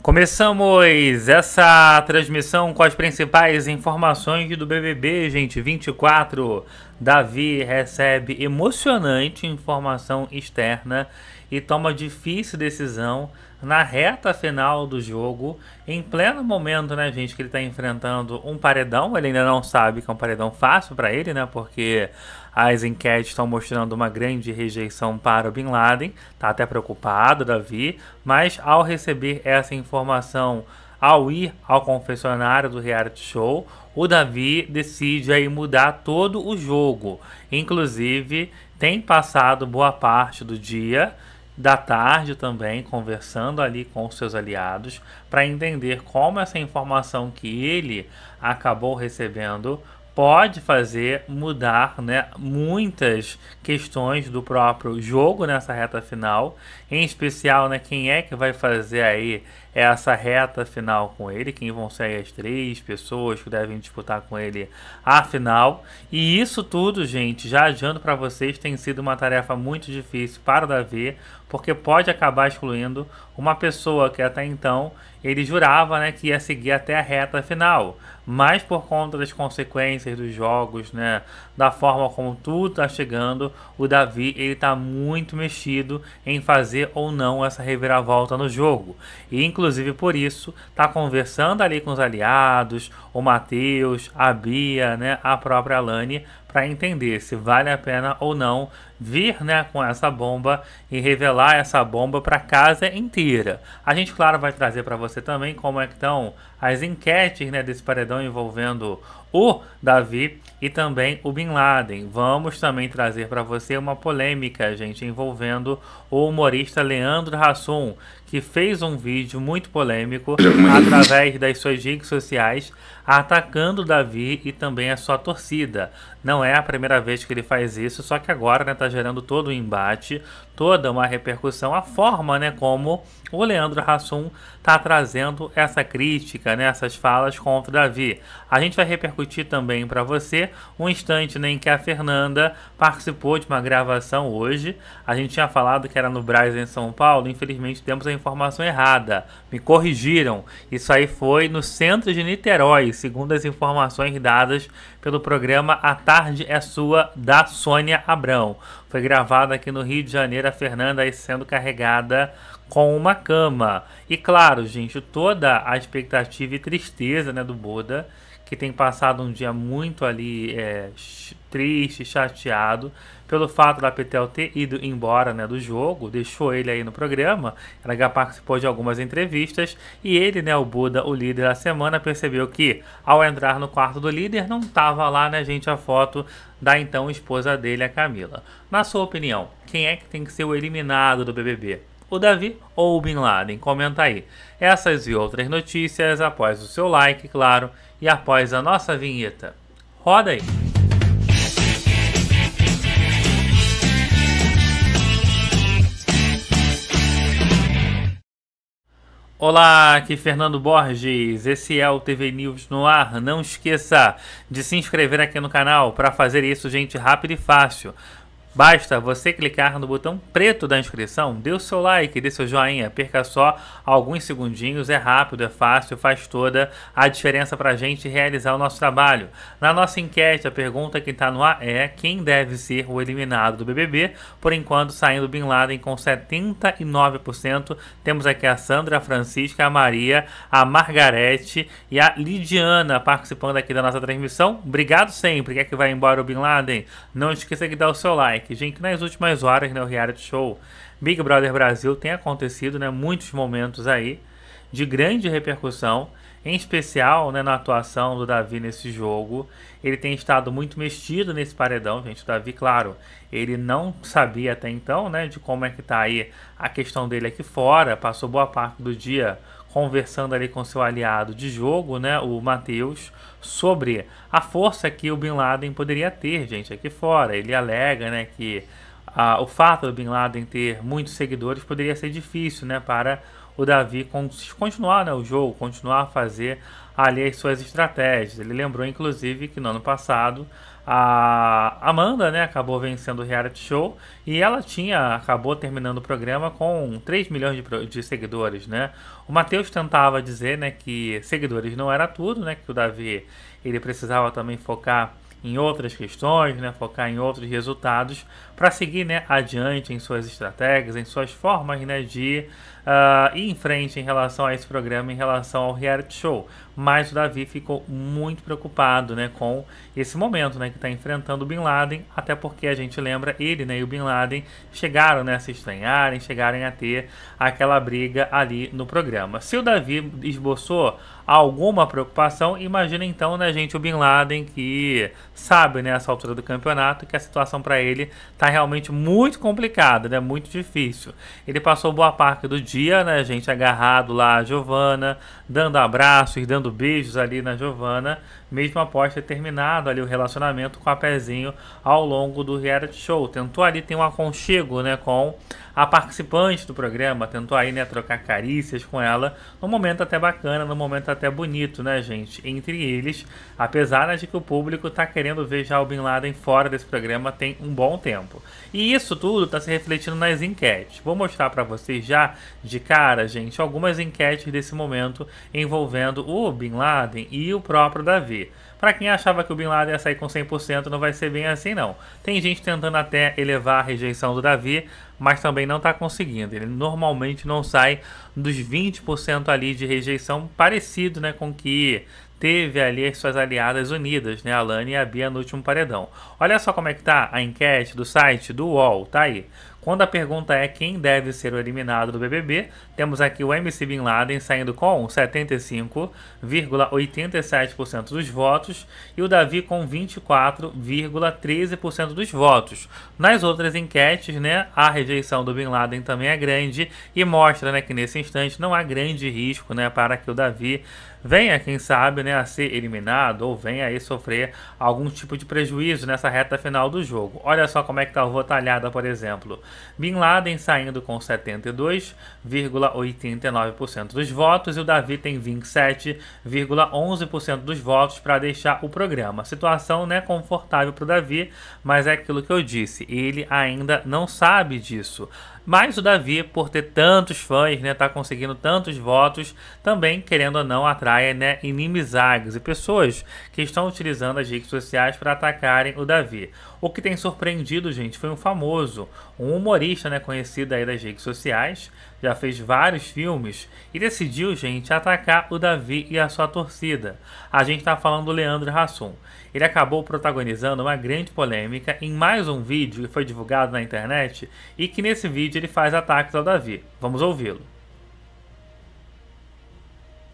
Começamos essa transmissão com as principais informações do BBB, gente. 24. Davi recebe emocionante informação externa e toma difícil decisão na reta final do jogo, em pleno momento, né, gente, que ele está enfrentando um paredão. Ele ainda não sabe que é um paredão fácil para ele, né, porque as enquetes estão mostrando uma grande rejeição para o Bin Laden. Tá até preocupado, Davi, mas ao receber essa informação ao ir ao confessionário do reality show, o Davi decide aí mudar todo o jogo. Inclusive, tem passado boa parte do dia da tarde também, conversando ali com os seus aliados, para entender como essa informação que ele acabou recebendo pode fazer mudar né, muitas questões do próprio jogo nessa reta final, em especial né, quem é que vai fazer aí é essa reta final com ele, quem vão ser as três pessoas que devem disputar com ele a final. E isso tudo, gente, já adiando para vocês, tem sido uma tarefa muito difícil para o Davi, porque pode acabar excluindo uma pessoa que até então ele jurava né, que ia seguir até a reta final, mas por conta das consequências dos jogos, né, da forma como tudo está chegando, o Davi ele está muito mexido em fazer ou não essa reviravolta no jogo. E inclusive por isso está conversando ali com os aliados, o Matheus, a Bia, né, a própria Alane, para entender se vale a pena ou não vir né, com essa bomba e revelar essa bomba para a casa inteira. A gente, claro, vai trazer para você também como é que estão as enquetes né, desse paredão envolvendo o Davi e também o Bin Laden. Vamos também trazer para você uma polêmica, gente, envolvendo o humorista Leandro Hassum, que fez um vídeo muito polêmico através das suas redes sociais atacando Davi e também a sua torcida. Não é a primeira vez que ele faz isso, só que agora está né, gerando todo um embate, toda uma repercussão, a forma né, como o Leandro Hassum está trazendo essa crítica, né, essas falas contra o Davi. A gente vai repercutir também para você um instante né, em que a Fernanda participou de uma gravação hoje. A gente tinha falado que era no Brás em São Paulo, infelizmente temos a informação errada. Me corrigiram. Isso aí foi no centro de Niterói, segundo as informações dadas pelo programa A Tarde é Sua, da Sônia Abrão. Foi gravado aqui no Rio de Janeiro, a Fernanda aí sendo carregada com uma cama. E claro, gente, toda a expectativa e tristeza né, do boda que tem passado um dia muito ali é, triste, chateado pelo fato da Petel ter ido embora né, do jogo, deixou ele aí no programa. Ela já participou de algumas entrevistas e ele, né, o Buda, o líder da semana, percebeu que ao entrar no quarto do líder não estava lá, né, gente, a foto da então esposa dele, a Camila. Na sua opinião, quem é que tem que ser o eliminado do BBB? o Davi ou o Bin Laden? Comenta aí. Essas e outras notícias após o seu like, claro, e após a nossa vinheta. Roda aí! Olá, aqui Fernando Borges, esse é o TV News no ar. Não esqueça de se inscrever aqui no canal para fazer isso, gente, rápido e fácil. Basta você clicar no botão preto da inscrição, dê o seu like, dê seu joinha, perca só alguns segundinhos, é rápido, é fácil, faz toda a diferença para a gente realizar o nosso trabalho. Na nossa enquete, a pergunta que está no ar é quem deve ser o eliminado do BBB, por enquanto saindo Bin Laden com 79%, temos aqui a Sandra, a Francisca, a Maria, a Margarete e a Lidiana participando aqui da nossa transmissão. Obrigado sempre, quer que vai embora o Bin Laden? Não esqueça de dar o seu like Gente, nas últimas horas, né, o reality show Big Brother Brasil tem acontecido, né, muitos momentos aí de grande repercussão, em especial, né, na atuação do Davi nesse jogo. Ele tem estado muito mexido nesse paredão, gente. O Davi, claro, ele não sabia até então, né, de como é que tá aí a questão dele aqui fora, passou boa parte do dia conversando ali com seu aliado de jogo, né, o Matheus, sobre a força que o Bin Laden poderia ter, gente, aqui fora. Ele alega, né, que ah, o fato do Bin Laden ter muitos seguidores poderia ser difícil, né, para o Davi continuar né, o jogo, continuar a fazer ali as suas estratégias. Ele lembrou, inclusive, que no ano passado a Amanda, né, acabou vencendo o reality show e ela tinha acabou terminando o programa com 3 milhões de, de seguidores, né? O Matheus tentava dizer, né, que seguidores não era tudo, né, que o Davi ele precisava também focar em outras questões, né, focar em outros resultados para seguir, né, adiante em suas estratégias, em suas formas, né, de uh, em frente em relação a esse programa, em relação ao reality show. Mas o Davi ficou muito preocupado né, com esse momento né, que está enfrentando o Bin Laden, até porque a gente lembra, ele né, e o Bin Laden chegaram né, a se estranharem, chegarem a ter aquela briga ali no programa. Se o Davi esboçou alguma preocupação, imagina então, né, gente, o Bin Laden que sabe, né, essa altura do campeonato, que a situação para ele tá realmente muito complicada, né, muito difícil. Ele passou boa parte do dia, né, gente, agarrado lá a Giovana, dando abraços, dando beijos ali na Giovana, mesmo após ter terminado ali o relacionamento com a Pezinho ao longo do reality show. Tentou ali ter um aconchego, né, com a participante do programa tentou aí, né, trocar carícias com ela, num momento até bacana, num momento até bonito, né, gente? Entre eles, apesar de que o público tá querendo ver já o Bin Laden fora desse programa tem um bom tempo. E isso tudo tá se refletindo nas enquetes. Vou mostrar para vocês já de cara, gente, algumas enquetes desse momento envolvendo o Bin Laden e o próprio Davi. Para quem achava que o Bin Laden ia sair com 100%, não vai ser bem assim não. Tem gente tentando até elevar a rejeição do Davi, mas também não está conseguindo. Ele normalmente não sai dos 20% ali de rejeição, parecido né, com que teve ali as suas aliadas unidas, né, a Lani e a Bia no último paredão. Olha só como é que tá a enquete do site do UOL, tá aí. Quando a pergunta é quem deve ser o eliminado do BBB, temos aqui o MC Bin Laden saindo com 75,87% dos votos e o Davi com 24,13% dos votos. Nas outras enquetes, né, a rejeição do Bin Laden também é grande e mostra, né, que nesse instante não há grande risco, né, para que o Davi venha, quem sabe, né, a ser eliminado ou venha aí sofrer algum tipo de prejuízo nessa reta final do jogo. Olha só como é que está o talhada, por exemplo. Bin Laden saindo com 72,89% dos votos e o Davi tem 27,11% dos votos para deixar o programa. Situação né, confortável para o Davi, mas é aquilo que eu disse, ele ainda não sabe disso. Mas o Davi, por ter tantos fãs, né, tá conseguindo tantos votos, também, querendo ou não, atrai né, inimizades e pessoas que estão utilizando as redes sociais para atacarem o Davi. O que tem surpreendido, gente, foi um famoso, um humorista né, conhecido aí das redes sociais, já fez vários filmes e decidiu, gente, atacar o Davi e a sua torcida. A gente está falando do Leandro Hassum. Ele acabou protagonizando uma grande polêmica em mais um vídeo que foi divulgado na internet e que nesse vídeo ele faz ataques ao Davi. Vamos ouvi-lo.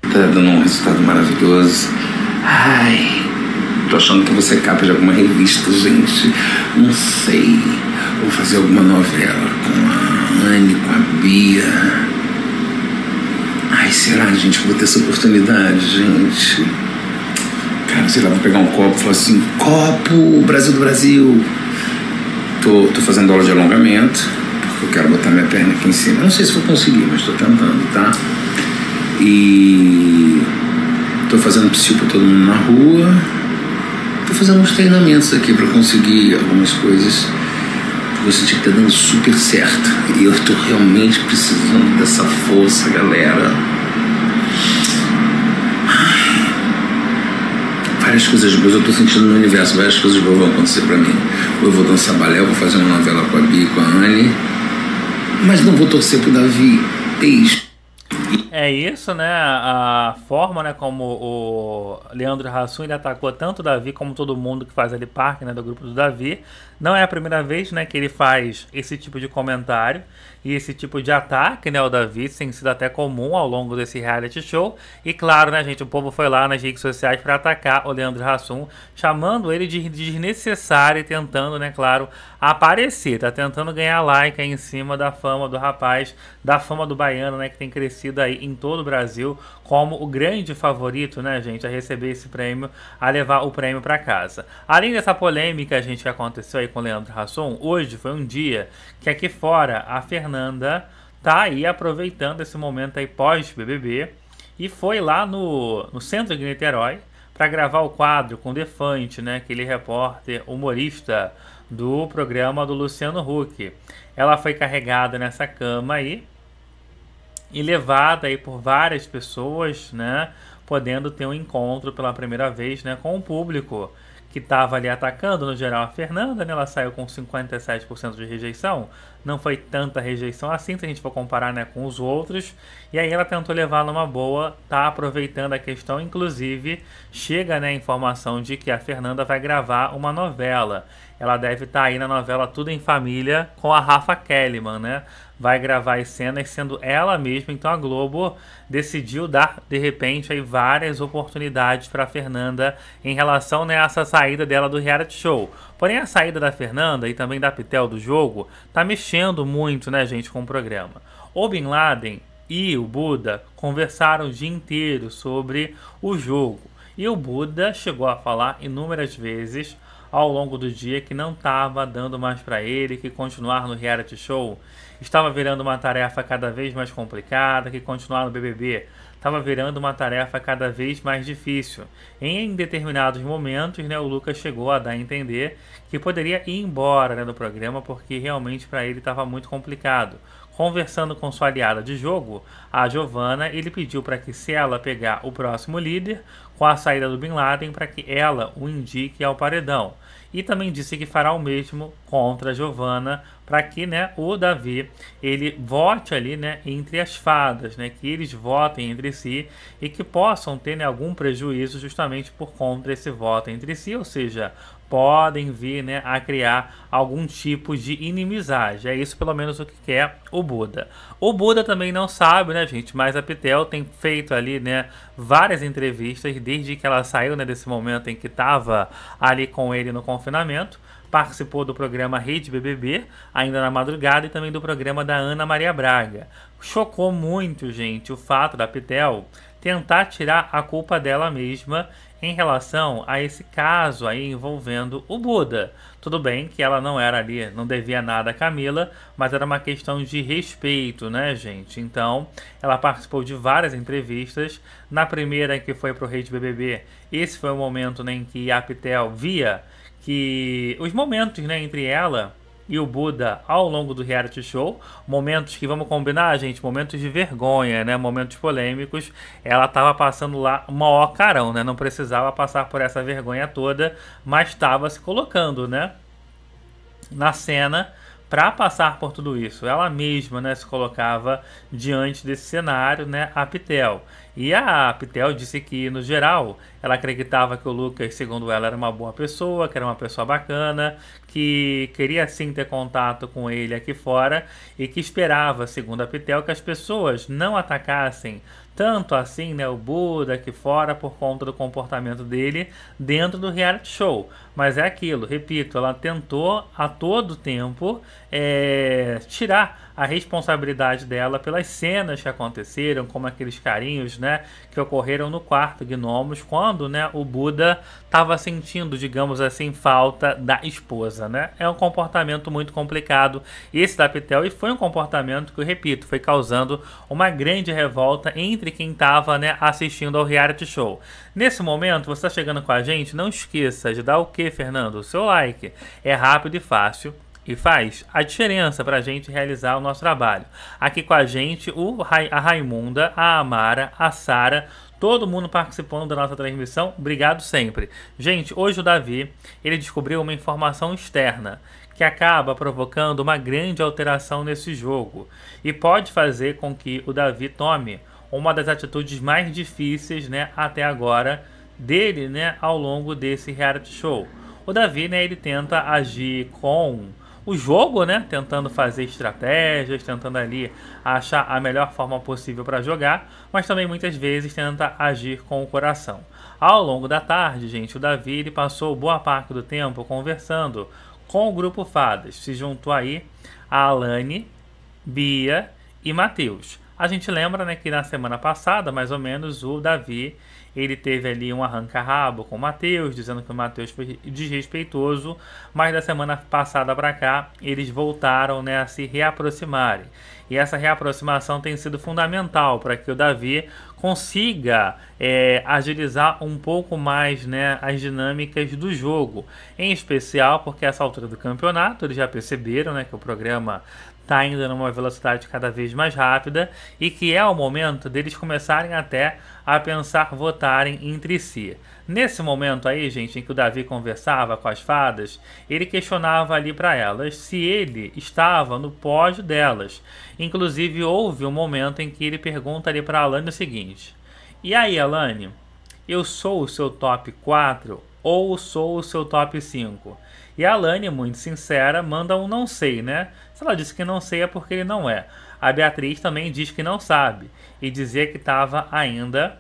Tá dando um resultado maravilhoso. Ai, tô achando que você capa de alguma revista, gente. Não sei. Vou fazer alguma novela. Elaine, com a Bia. Ai, será, gente, que vou ter essa oportunidade, gente? Cara, sei lá, vou pegar um copo e falar assim: Copo, Brasil do Brasil. Tô, tô fazendo aula de alongamento, porque eu quero botar minha perna aqui em cima. Não sei se vou conseguir, mas tô tentando, tá? E. tô fazendo psiu pra todo mundo na rua. Tô fazendo uns treinamentos aqui para conseguir algumas coisas você tinha que estar tá dando super certo. E eu estou realmente precisando dessa força, galera. Várias coisas boas eu estou sentindo no universo, várias coisas boas vão acontecer para mim. Ou eu vou dançar balé, eu vou fazer uma novela com a Bia e com a Anne. Mas não vou torcer para o Davi. Beijo. É isso, né? A forma, né, como o Leandro Hassum ele atacou tanto o Davi como todo mundo que faz ali parte, né, do grupo do Davi, não é a primeira vez né, que ele faz esse tipo de comentário e esse tipo de ataque né, ao Davi, tem sido até comum ao longo desse reality show. E claro, né, gente, o povo foi lá nas redes sociais para atacar o Leandro Hassum, chamando ele de desnecessário e tentando, né, claro, aparecer. Tá tentando ganhar like aí em cima da fama do rapaz, da fama do baiano, né, que tem crescido aí em todo o Brasil como o grande favorito, né, gente, a receber esse prêmio, a levar o prêmio para casa. Além dessa polêmica, gente, que aconteceu aí com o Leandro Rasson, hoje foi um dia que aqui fora a Fernanda tá aí aproveitando esse momento aí pós-BBB e foi lá no, no centro de Niterói para gravar o quadro com o Defante, né, aquele repórter humorista do programa do Luciano Huck. Ela foi carregada nessa cama aí e levada aí por várias pessoas, né, podendo ter um encontro pela primeira vez, né, com o público que estava ali atacando, no geral, a Fernanda, né? Ela saiu com 57% de rejeição. Não foi tanta rejeição assim, se a gente for comparar né, com os outros. E aí ela tentou levar numa boa, tá aproveitando a questão. Inclusive, chega né, a informação de que a Fernanda vai gravar uma novela. Ela deve estar tá aí na novela Tudo em Família com a Rafa Kellyman, né? vai gravar as cenas sendo ela mesma. Então a Globo decidiu dar de repente aí várias oportunidades para Fernanda em relação né, a essa saída dela do reality show. Porém a saída da Fernanda e também da Pitel do jogo tá mexendo muito, né, gente, com o programa. O Bin Laden e o Buda conversaram o dia inteiro sobre o jogo. E o Buda chegou a falar inúmeras vezes ao longo do dia que não estava dando mais para ele, que continuar no reality show estava virando uma tarefa cada vez mais complicada, que continuar no BBB estava virando uma tarefa cada vez mais difícil. Em determinados momentos, né, o Lucas chegou a dar a entender que poderia ir embora né, do programa porque realmente para ele estava muito complicado. Conversando com sua aliada de jogo, a Giovana, ele pediu para que se ela pegar o próximo líder com a saída do Bin Laden para que ela o indique ao paredão e também disse que fará o mesmo contra Giovanna para que, né, o Davi ele vote ali, né, entre as fadas, né, que eles votem entre si e que possam ter né, algum prejuízo justamente por conta desse voto entre si, ou seja, podem vir né, a criar algum tipo de inimizade. É isso pelo menos o que quer o Buda. O Buda também não sabe, né, gente, mas a Pitel tem feito ali, né, várias entrevistas desde que ela saiu, né, desse momento em que estava ali com ele no confinamento participou do programa Rede BBB, ainda na madrugada, e também do programa da Ana Maria Braga. Chocou muito, gente, o fato da Pitel tentar tirar a culpa dela mesma em relação a esse caso aí envolvendo o Buda. Tudo bem que ela não era ali, não devia nada a Camila, mas era uma questão de respeito, né, gente? Então, ela participou de várias entrevistas. Na primeira que foi pro Rei de BBB, esse foi o momento né, em que a Pitel via que os momentos, né, entre ela e o Buda ao longo do reality show. Momentos que vamos combinar, gente, momentos de vergonha, né? Momentos polêmicos. Ela estava passando lá maior carão, né? Não precisava passar por essa vergonha toda, mas estava se colocando, né? Na cena para passar por tudo isso, ela mesma né, se colocava diante desse cenário, né, a Pitel. E a Pitel disse que, no geral, ela acreditava que o Lucas, segundo ela, era uma boa pessoa, que era uma pessoa bacana, que queria sim ter contato com ele aqui fora e que esperava, segundo a Pitel, que as pessoas não atacassem tanto assim, né, o Buda aqui fora por conta do comportamento dele dentro do reality show. Mas é aquilo, repito, ela tentou a todo tempo é, tirar a responsabilidade dela pelas cenas que aconteceram, como aqueles carinhos, né, que ocorreram no quarto Gnomos, quando, né, o Buda estava sentindo, digamos assim, falta da esposa, né? É um comportamento muito complicado esse da Pitel e foi um comportamento que, eu repito, foi causando uma grande revolta entre quem estava, né, assistindo ao reality show. Nesse momento, você está chegando com a gente, não esqueça de dar o que, Fernando? O seu like. É rápido e fácil e faz a diferença para a gente realizar o nosso trabalho. Aqui com a gente, o, a Raimunda, a Amara, a Sara, todo mundo participando da nossa transmissão. Obrigado sempre. Gente, hoje o Davi, ele descobriu uma informação externa que acaba provocando uma grande alteração nesse jogo e pode fazer com que o Davi tome uma das atitudes mais difíceis, né, até agora dele, né, ao longo desse reality show. O Davi, né, ele tenta agir com o jogo, né? Tentando fazer estratégias, tentando ali achar a melhor forma possível para jogar, mas também muitas vezes tenta agir com o coração. Ao longo da tarde, gente, o Davi ele passou boa parte do tempo conversando com o grupo Fadas. Se juntou aí a Alane, Bia e Matheus. A gente lembra né, que na semana passada, mais ou menos, o Davi ele teve ali um arranca-rabo com o Matheus, dizendo que o Matheus foi desrespeitoso, mas da semana passada para cá eles voltaram né, a se reaproximarem. E essa reaproximação tem sido fundamental para que o Davi consiga é, agilizar um pouco mais né, as dinâmicas do jogo. Em especial porque essa altura do campeonato eles já perceberam né, que o programa está ainda numa velocidade cada vez mais rápida e que é o momento deles começarem até a pensar votarem entre si. Nesse momento aí, gente, em que o Davi conversava com as fadas, ele questionava ali para elas se ele estava no pódio delas. Inclusive, houve um momento em que ele pergunta ali para Alane o seguinte: E aí, Alane, eu sou o seu top 4 ou sou o seu top 5? E a Alane, muito sincera, manda um não sei, né? Se ela disse que não sei é porque ele não é. A Beatriz também diz que não sabe e dizia que estava ainda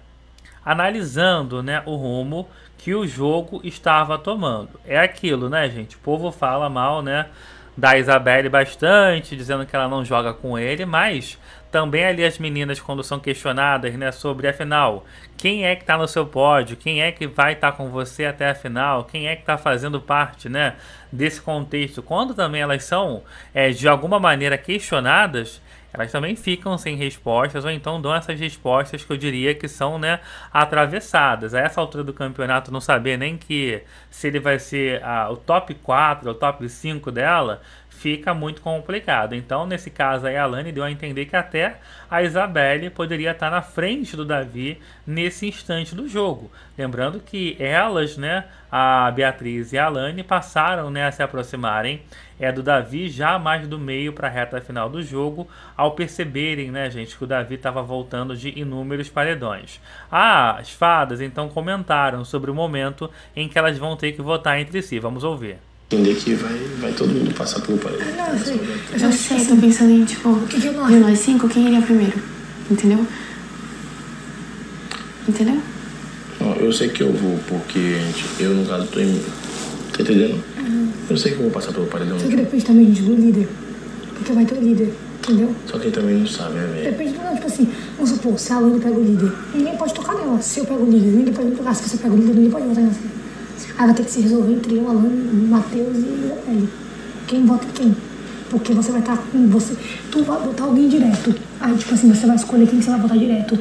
analisando né, o rumo que o jogo estava tomando. É aquilo, né, gente? O povo fala mal né, da Isabelle bastante, dizendo que ela não joga com ele, mas também ali as meninas, quando são questionadas né, sobre, afinal, quem é que está no seu pódio, quem é que vai estar tá com você até a final, quem é que está fazendo parte né, desse contexto, quando também elas são, é, de alguma maneira, questionadas, elas também ficam sem respostas ou então dão essas respostas que eu diria que são né, atravessadas. A essa altura do campeonato, não saber nem que se ele vai ser ah, o top 4 o top 5 dela, fica muito complicado. Então, nesse caso aí, a Alane deu a entender que até a Isabelle poderia estar na frente do Davi nesse instante do jogo. Lembrando que elas, né, a Beatriz e a Alane, passaram né, a se aproximarem é, do Davi já mais do meio para a reta final do jogo, ao perceberem, né, gente, que o Davi estava voltando de inúmeros paredões. Ah, as fadas então comentaram sobre o momento em que elas vão ter que votar entre si. Vamos ouvir entender que vai, vai todo mundo passar por um paredão. Ah, não, é eu sei. Eu já sei, tô pensando em, tipo, o que que eu de nós cinco, quem iria primeiro? Entendeu? Entendeu? Ó, eu sei que eu vou, porque eu, no caso, tô em. Tá entendendo? Uhum. Eu sei que eu vou passar pelo paredão. Só que depois também, digo, o líder. Porque vai ter o líder, entendeu? Só que ele também não sabe, né, velho? Depende, não, tipo assim, vamos supor, se a Aline pega o líder, ninguém pode tocar nela. Se eu pego o líder, ninguém pode tocar. Se você pega o líder, ninguém pode botar nela. Aí ah, vai ter que se resolver entre eu, Alan, Matheus e ele. Quem vota quem? Porque você vai estar tá com você. Tu vai botar alguém direto. Aí, tipo assim, você vai escolher quem você vai botar direto.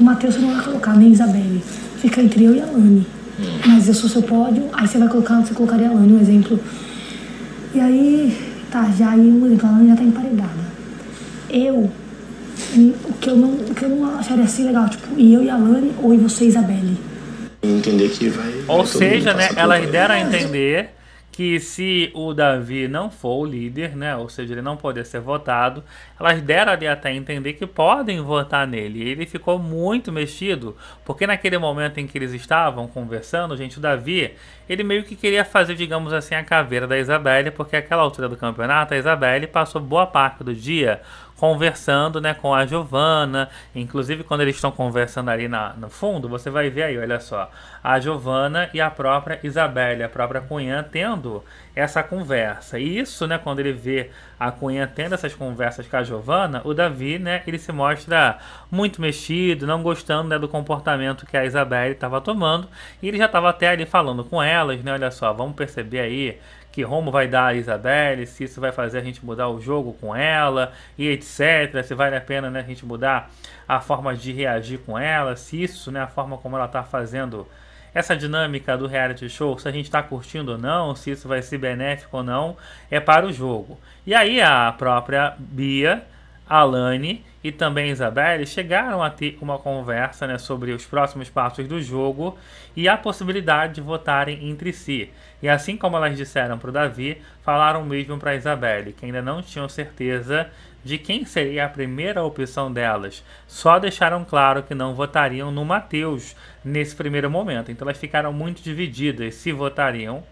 O Matheus você não vai colocar, nem Isabelle. Fica entre eu e a Lani. Hum. Mas eu sou seu pódio, aí você vai colocar, você colocaria a Lani, um exemplo. E aí, tá, já aí, um exemplo, a Lani já tá emparedada. Eu, o que eu não, o que eu não acharia assim legal, tipo, e eu e a Lani, ou e você e Isabelle entender que vai. Ou seja, né, elas deram a entender que se o Davi não for o líder, né, ou seja, ele não poder ser votado, elas deram ali até entender que podem votar nele. E ele ficou muito mexido, porque naquele momento em que eles estavam conversando, gente, o Davi, ele meio que queria fazer, digamos assim, a caveira da Isabelle, porque àquela altura do campeonato, a Isabelle passou boa parte do dia conversando né, com a Giovana. Inclusive, quando eles estão conversando ali na, no fundo, você vai ver aí, olha só, a Giovana e a própria Isabelle, a própria Cunhã, tendo essa conversa. E isso, né, quando ele vê a Cunhã tendo essas conversas com a Giovana, o Davi, né, ele se mostra muito mexido, não gostando né, do comportamento que a Isabelle estava tomando. E ele já estava até ali falando com elas, né, olha só, vamos perceber aí que Romo vai dar a Isabelle, se isso vai fazer a gente mudar o jogo com ela e etc. Se vale a pena né, a gente mudar a forma de reagir com ela, se isso, né, a forma como ela está fazendo essa dinâmica do reality show, se a gente está curtindo ou não, se isso vai ser benéfico ou não, é para o jogo. E aí a própria Bia Alane e também Isabelle chegaram a ter uma conversa né, sobre os próximos passos do jogo e a possibilidade de votarem entre si. E assim como elas disseram para o Davi, falaram mesmo para Isabelle, que ainda não tinham certeza de quem seria a primeira opção delas. Só deixaram claro que não votariam no Mateus nesse primeiro momento. Então elas ficaram muito divididas se votariam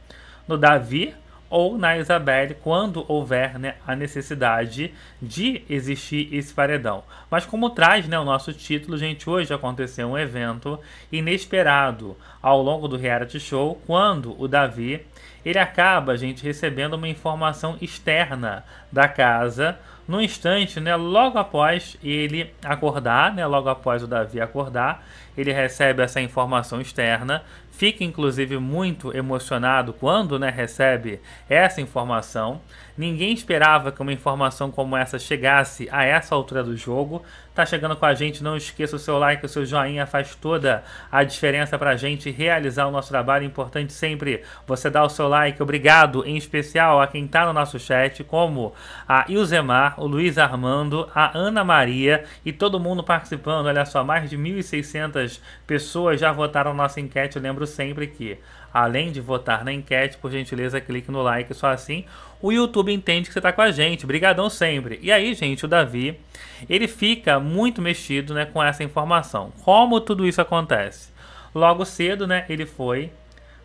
no Davi ou na Isabelle quando houver né, a necessidade de existir esse paredão. Mas como traz né, o nosso título, gente, hoje aconteceu um evento inesperado ao longo do reality show, quando o Davi ele acaba, gente, recebendo uma informação externa da casa no instante, né, logo após ele acordar, né, logo após o Davi acordar, ele recebe essa informação externa fica inclusive muito emocionado quando né, recebe essa informação. Ninguém esperava que uma informação como essa chegasse a essa altura do jogo. Tá chegando com a gente, não esqueça o seu like, o seu joinha faz toda a diferença para a gente realizar o nosso trabalho. Importante sempre você dar o seu like. Obrigado em especial a quem está no nosso chat, como a Ilzemar, o Luiz Armando, a Ana Maria e todo mundo participando. Olha só, mais de 1.600 pessoas já votaram nossa enquete. Eu lembro sempre que, além de votar na enquete, por gentileza, clique no like, só assim o YouTube entende que você está com a gente. Brigadão sempre. E aí, gente, o Davi, ele fica muito mexido, né, com essa informação. Como tudo isso acontece? Logo cedo, né, ele foi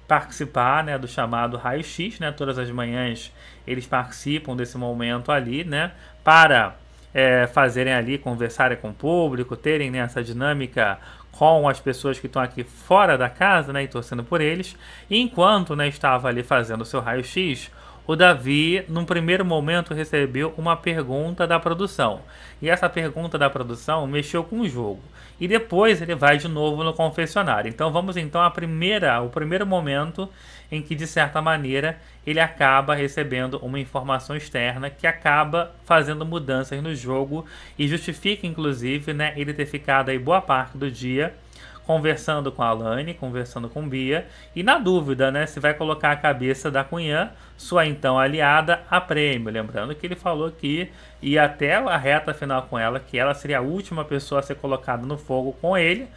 participar, né, do chamado raio-x, né, todas as manhãs eles participam desse momento ali, né, para é, fazerem ali, conversarem com o público, terem né, essa dinâmica com as pessoas que estão aqui fora da casa né, e torcendo por eles, enquanto né, estava ali fazendo o seu raio-x, o Davi, num primeiro momento, recebeu uma pergunta da produção. E essa pergunta da produção mexeu com o jogo. E depois ele vai de novo no confessionário. Então vamos então à primeira, o primeiro momento em que de certa maneira ele acaba recebendo uma informação externa que acaba fazendo mudanças no jogo e justifica inclusive, né, ele ter ficado aí boa parte do dia conversando com a Alane, conversando com Bia, e na dúvida, né, se vai colocar a cabeça da Cunhã, sua então aliada, a prêmio. Lembrando que ele falou que ia até a reta final com ela, que ela seria a última pessoa a ser colocada no fogo com ele,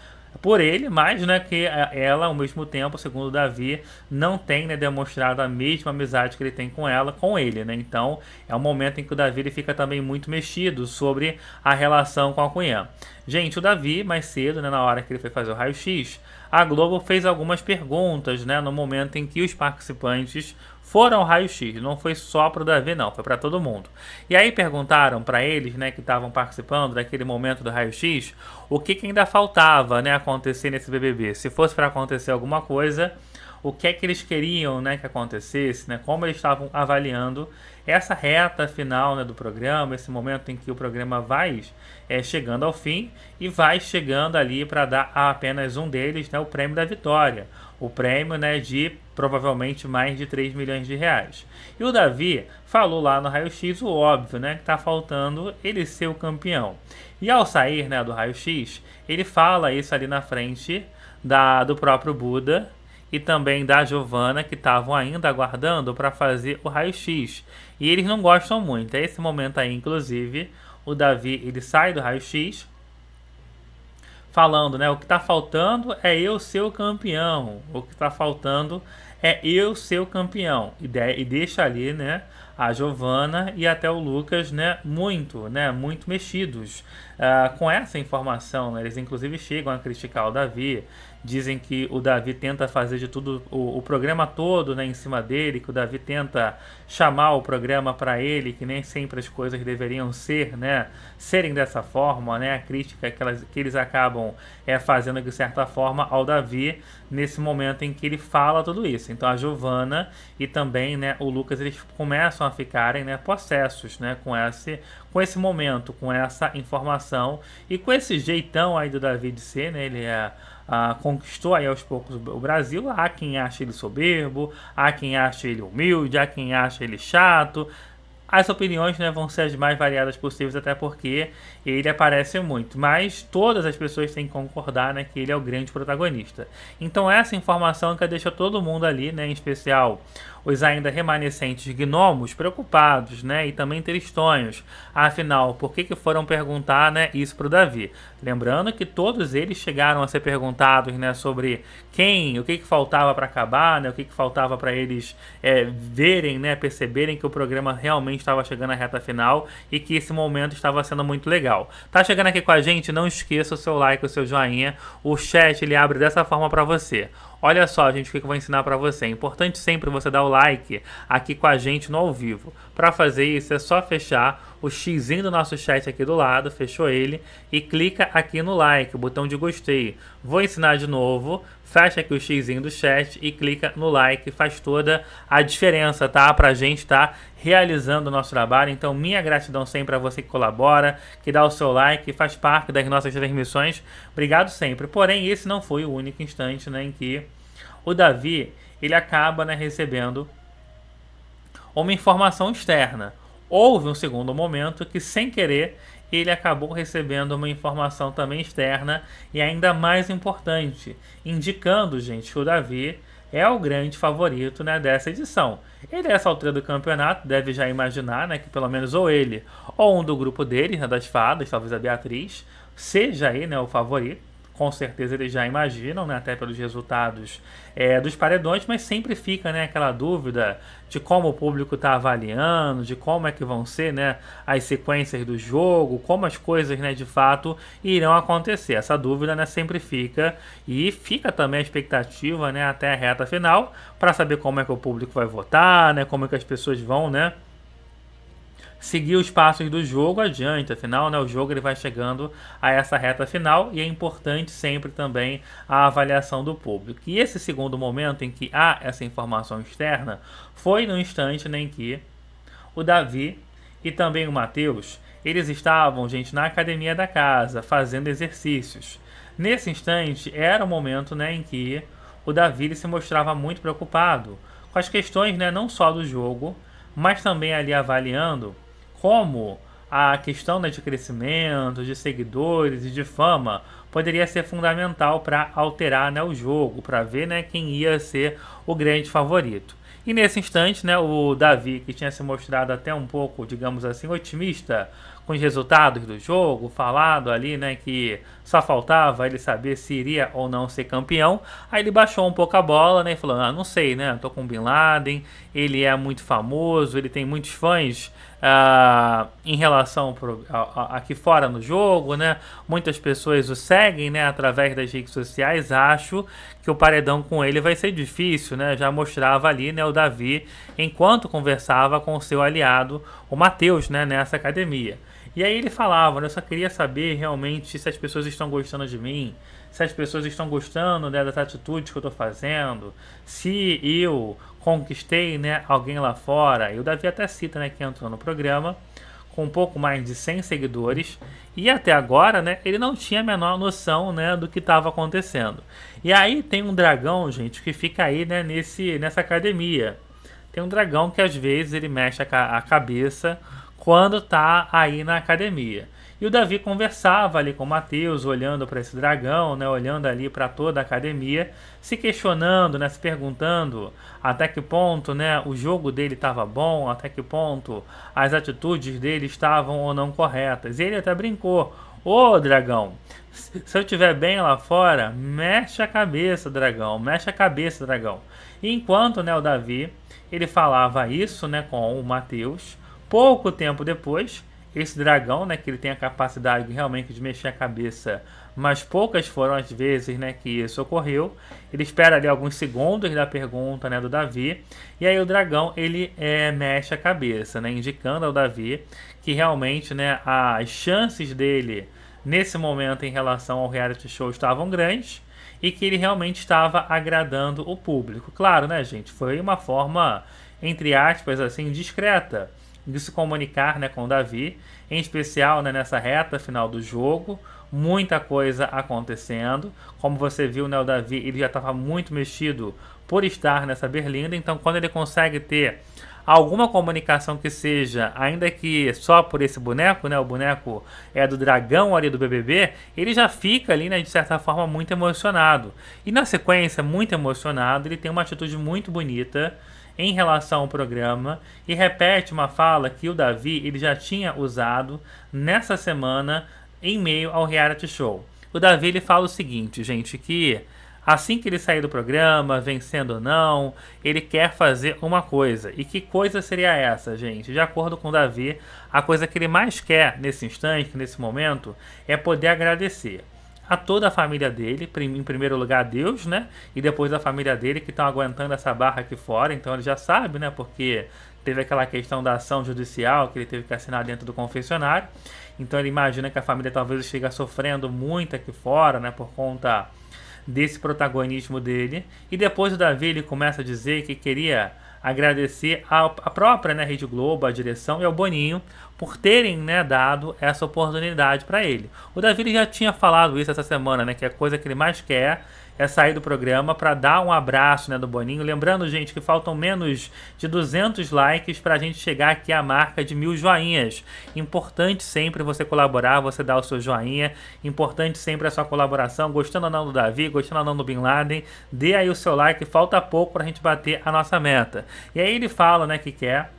por ele, mas né, que é, ela, ao mesmo tempo, segundo Davi, não tem né, demonstrado a mesma amizade que ele tem com ela, com ele. Né? Então, é um momento em que o Davi ele fica também muito mexido sobre a relação com a cunhã. Gente, o Davi, mais cedo, né, na hora que ele foi fazer o raio-x, a Globo fez algumas perguntas né, no momento em que os participantes foram raio-x, não foi só para o Davi não, foi para todo mundo. E aí perguntaram para eles, né, que estavam participando daquele momento do raio-x, o que, que ainda faltava, né, acontecer nesse BBB. Se fosse para acontecer alguma coisa, o que é que eles queriam, né, que acontecesse, né, como eles estavam avaliando essa reta final, né, do programa, esse momento em que o programa vai é, chegando ao fim e vai chegando ali para dar a apenas um deles, né, o prêmio da vitória o prêmio né, de provavelmente mais de 3 milhões de reais. E o Davi falou lá no raio-x o óbvio, né, que tá faltando ele ser o campeão. E ao sair né, do raio-x, ele fala isso ali na frente da, do próprio Buda e também da Giovana, que estavam ainda aguardando para fazer o raio-x. E eles não gostam muito. É esse momento aí, inclusive, o Davi ele sai do raio-x falando, né? O que está faltando é eu ser o campeão. O que está faltando é eu ser o campeão. E, de, e deixa ali, né? A Giovana e até o Lucas, né? Muito, né? Muito mexidos. Ah, com essa informação, né, eles inclusive chegam a criticar o Davi, dizem que o Davi tenta fazer de tudo, o, o programa todo né, em cima dele, que o Davi tenta chamar o programa para ele, que nem sempre as coisas deveriam ser, né, serem dessa forma, né, a crítica que, elas, que eles acabam é, fazendo de certa forma ao Davi nesse momento em que ele fala tudo isso. Então a Giovana e também né, o Lucas eles começam a ficarem né, possessos né, com esse com esse momento, com essa informação e com esse jeitão aí do Davi de ser, né? Ele é ah, conquistou aí aos poucos o Brasil. Há quem acha ele soberbo, há quem acha ele humilde, há quem acha ele chato. As opiniões né, vão ser as mais variadas possíveis, até porque ele aparece muito. Mas todas as pessoas têm que concordar né, que ele é o grande protagonista. Então essa informação é que deixa todo mundo ali, né, em especial os ainda remanescentes gnomos preocupados, né, e também tristonhos. Afinal, por que, que foram perguntar, né, isso para o Davi? Lembrando que todos eles chegaram a ser perguntados, né, sobre quem, o que, que faltava para acabar, né, o que, que faltava para eles é, verem, né, perceberem que o programa realmente estava chegando à reta final e que esse momento estava sendo muito legal. Tá chegando aqui com a gente? Não esqueça o seu like, o seu joinha. O chat ele abre dessa forma para você. Olha só, gente, o que eu vou ensinar para você. É importante sempre você dar o like aqui com a gente no ao vivo. Para fazer isso é só fechar o xizinho do nosso chat aqui do lado, fechou ele, e clica aqui no like, o botão de gostei. Vou ensinar de novo, fecha aqui o xizinho do chat e clica no like, faz toda a diferença, tá? Pra gente estar tá realizando o nosso trabalho. Então, minha gratidão sempre a você que colabora, que dá o seu like, faz parte das nossas transmissões. Obrigado sempre. Porém, esse não foi o único instante né, em que o Davi ele acaba né, recebendo uma informação externa. Houve um segundo momento que, sem querer, ele acabou recebendo uma informação também externa e ainda mais importante, indicando, gente, que o Davi é o grande favorito né, dessa edição. Ele, é essa altura do campeonato, deve já imaginar né, que pelo menos ou ele, ou um do grupo dele, né, das fadas, talvez a Beatriz, seja aí né, o favorito com certeza eles já imaginam, né, até pelos resultados é, dos paredões, mas sempre fica né, aquela dúvida de como o público está avaliando, de como é que vão ser né, as sequências do jogo, como as coisas né, de fato irão acontecer. Essa dúvida né, sempre fica e fica também a expectativa né, até a reta final para saber como é que o público vai votar, né, como é que as pessoas vão né, seguir os passos do jogo adiante. Afinal, né, o jogo ele vai chegando a essa reta final e é importante sempre também a avaliação do público. E esse segundo momento em que há essa informação externa foi no instante né, em que o Davi e também o Mateus eles estavam, gente, na academia da casa fazendo exercícios. Nesse instante era o momento né, em que o Davi se mostrava muito preocupado com as questões né, não só do jogo, mas também ali avaliando como a questão né, de crescimento, de seguidores e de fama poderia ser fundamental para alterar né, o jogo, para ver né, quem ia ser o grande favorito. E nesse instante, né, o Davi, que tinha se mostrado até um pouco, digamos assim, otimista com os resultados do jogo, falado ali, né, que só faltava ele saber se iria ou não ser campeão. Aí ele baixou um pouco a bola, né, e falou: "Ah, não sei, né? Tô com o Bin Laden, ele é muito famoso, ele tem muitos fãs uh, em relação pro, aqui fora no jogo, né? Muitas pessoas o seguem, né? Através das redes sociais, acho que o paredão com ele vai ser difícil, né? Já mostrava ali, né? O Davi enquanto conversava com o seu aliado, o Matheus, né? Nessa academia. E aí ele falava, né? Eu só queria saber realmente se as pessoas estão gostando de mim, se as pessoas estão gostando né, das atitudes que eu estou fazendo, se eu conquistei né, alguém lá fora. E o Davi até cita né, que entrou no programa com um pouco mais de 100 seguidores e até agora né, ele não tinha a menor noção né, do que estava acontecendo. E aí tem um dragão, gente, que fica aí né, nesse, nessa academia. Tem um dragão que às vezes ele mexe a, ca a cabeça quando tá aí na academia. E o Davi conversava ali com Mateus, olhando para esse dragão, né, olhando ali para toda a academia, se questionando, né, se perguntando até que ponto né, o jogo dele estava bom, até que ponto as atitudes dele estavam ou não corretas. E ele até brincou: Ô oh, dragão, se eu estiver bem lá fora, mexe a cabeça, dragão, mexe a cabeça, dragão. E enquanto né, o Davi ele falava isso né, com o Mateus, pouco tempo depois, esse dragão, né, que ele tem a capacidade realmente de mexer a cabeça, mas poucas foram as vezes, né, que isso ocorreu. Ele espera ali alguns segundos da pergunta, né, do Davi, e aí o dragão ele é, mexe a cabeça, né, indicando ao Davi que realmente, né, as chances dele nesse momento em relação ao reality show estavam grandes e que ele realmente estava agradando o público. Claro, né, gente, foi uma forma entre aspas assim discreta de se comunicar né, com Davi, em especial né, nessa reta final do jogo. Muita coisa acontecendo. Como você viu, né, o Davi ele já estava muito mexido por estar nessa berlinda, então quando ele consegue ter alguma comunicação que seja, ainda que só por esse boneco, né? O boneco é do dragão ali do BBB, ele já fica ali, né, de certa forma muito emocionado. E na sequência, muito emocionado, ele tem uma atitude muito bonita em relação ao programa e repete uma fala que o Davi ele já tinha usado nessa semana em meio ao reality show. O Davi ele fala o seguinte, gente, que assim que ele sair do programa, vencendo ou não, ele quer fazer uma coisa. E que coisa seria essa, gente? De acordo com o Davi, a coisa que ele mais quer nesse instante, nesse momento, é poder agradecer a toda a família dele, em primeiro lugar a Deus, né? E depois a família dele que estão aguentando essa barra aqui fora, então ele já sabe, né? Porque teve aquela questão da ação judicial que ele teve que assinar dentro do confessionário. Então ele imagina que a família talvez esteja sofrendo muito aqui fora, né, por conta desse protagonismo dele. E depois o Davi ele começa a dizer que queria agradecer à própria né, Rede Globo, à direção e ao Boninho por terem né, dado essa oportunidade para ele. O Davi já tinha falado isso essa semana, né, que é a coisa que ele mais quer é sair do programa para dar um abraço né, do Boninho. Lembrando, gente, que faltam menos de 200 likes para a gente chegar aqui à marca de mil joinhas. Importante sempre você colaborar, você dar o seu joinha. Importante sempre a sua colaboração. Gostando ou não do Davi, gostando ou não do Bin Laden, dê aí o seu like. Falta pouco para a gente bater a nossa meta. E aí ele fala né, que quer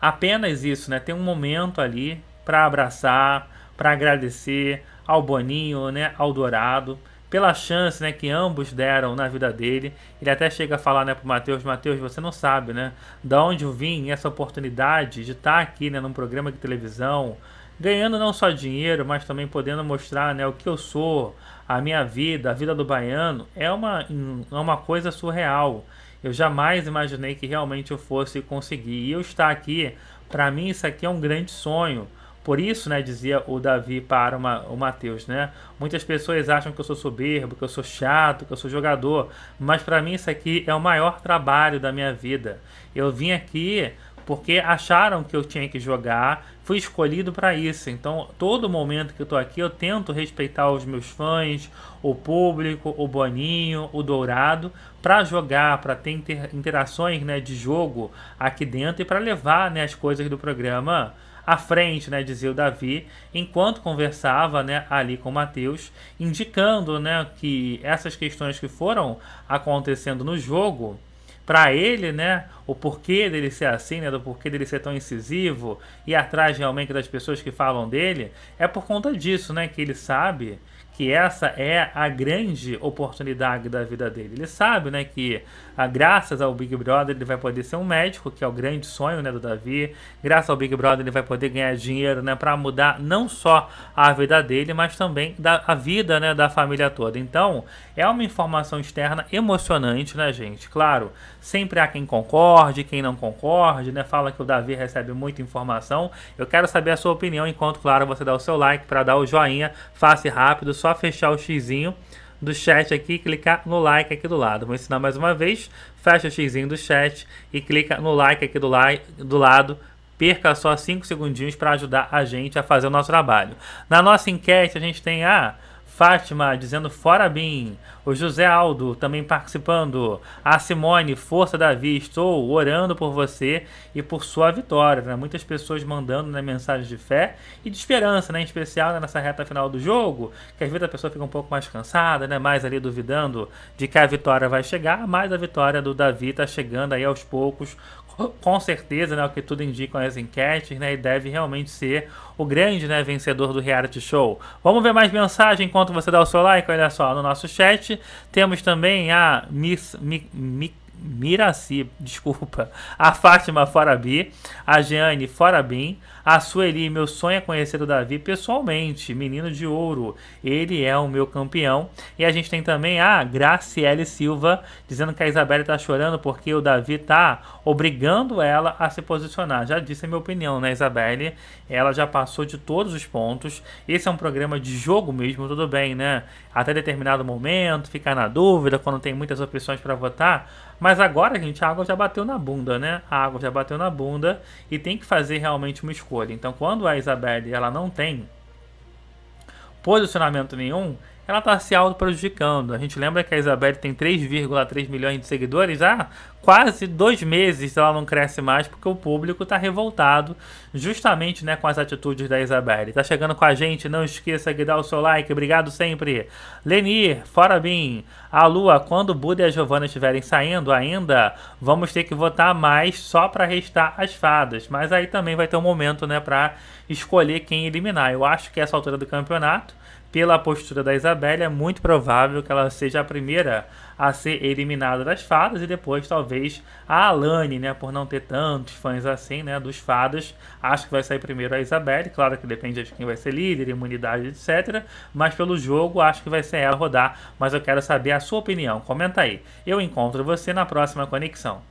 apenas isso, né? Tem um momento ali para abraçar, para agradecer ao Boninho, né, ao Dourado pela chance né, que ambos deram na vida dele. Ele até chega a falar né, para o Matheus: Matheus, você não sabe né, da onde eu vim essa oportunidade de estar tá aqui né, num programa de televisão, ganhando não só dinheiro, mas também podendo mostrar né, o que eu sou, a minha vida, a vida do baiano. É uma, é uma coisa surreal. Eu jamais imaginei que realmente eu fosse conseguir. E eu estar aqui, para mim, isso aqui é um grande sonho por isso, né, dizia o Davi para uma, o Mateus, né? Muitas pessoas acham que eu sou soberbo, que eu sou chato, que eu sou jogador, mas para mim isso aqui é o maior trabalho da minha vida. Eu vim aqui porque acharam que eu tinha que jogar, fui escolhido para isso. Então, todo momento que eu tô aqui, eu tento respeitar os meus fãs, o público, o Boninho, o Dourado, para jogar, para ter inter interações, né, de jogo aqui dentro e para levar, né, as coisas do programa à frente, né, dizia o Davi, enquanto conversava né, ali com Mateus, indicando né, que essas questões que foram acontecendo no jogo, para ele, né, o porquê dele ser assim, né, do porquê dele ser tão incisivo e atrás realmente das pessoas que falam dele, é por conta disso, né, que ele sabe que essa é a grande oportunidade da vida dele. Ele sabe, né, que ah, graças ao Big Brother, ele vai poder ser um médico, que é o grande sonho né, do Davi. Graças ao Big Brother, ele vai poder ganhar dinheiro né, para mudar não só a vida dele, mas também da, a vida né, da família toda. Então, é uma informação externa emocionante, né, gente? Claro, sempre há quem concorde, quem não concorde, né? Fala que o Davi recebe muita informação. Eu quero saber a sua opinião, enquanto, claro, você dá o seu like para dar o joinha, face rápido, só fechar o xizinho do chat aqui e clicar no like aqui do lado. Vou ensinar mais uma vez. Fecha o xizinho do chat e clica no like aqui do, like, do lado perca só 5 segundinhos para ajudar a gente a fazer o nosso trabalho. Na nossa enquete, a gente tem a. Ah, Fátima dizendo fora bem. O José Aldo também participando. A Simone, força Davi, estou orando por você e por sua vitória. Né? Muitas pessoas mandando né, mensagens de fé e de esperança, né? em especial né, nessa reta final do jogo, que às vezes a pessoa fica um pouco mais cansada, né? mais ali duvidando de que a vitória vai chegar, mas a vitória do Davi está chegando aí aos poucos com certeza, né, o que tudo indica nas enquetes, né, e deve realmente ser o grande, né, vencedor do reality show. Vamos ver mais mensagem enquanto você dá o seu like, olha só, no nosso chat. Temos também a Miss Mi, Mi, Miraci, desculpa, a Fátima Forabi, a Jeane Forabim, a Sueli, meu sonho é conhecer o Davi pessoalmente, menino de ouro. Ele é o meu campeão. E a gente tem também a Graciele Silva, dizendo que a Isabelle tá chorando porque o Davi tá obrigando ela a se posicionar. Já disse a minha opinião, né, Isabelle? Ela já passou de todos os pontos. Esse é um programa de jogo mesmo, tudo bem, né? Até determinado momento, ficar na dúvida quando tem muitas opções para votar. Mas agora, gente, a água já bateu na bunda, né? A água já bateu na bunda e tem que fazer realmente uma escolha escolha. Então, quando a Isabelle ela não tem posicionamento nenhum, ela está se auto-prejudicando. A gente lembra que a Isabelle tem 3,3 milhões de seguidores há quase dois meses, ela não cresce mais, porque o público está revoltado justamente né, com as atitudes da Isabelle. Está chegando com a gente, não esqueça de dar o seu like, obrigado sempre. Lenir. fora bem. A Lua, quando o Buda e a Giovanna estiverem saindo ainda, vamos ter que votar mais só para restar as fadas. Mas aí também vai ter um momento né, para escolher quem eliminar. Eu acho que essa altura do campeonato pela postura da Isabelle, é muito provável que ela seja a primeira a ser eliminada das fadas e depois talvez a Alane, né, por não ter tantos fãs assim, né, dos fadas. Acho que vai sair primeiro a Isabelle, claro que depende de quem vai ser líder, imunidade, etc, mas pelo jogo acho que vai ser ela rodar, mas eu quero saber a sua opinião. Comenta aí. Eu encontro você na próxima conexão.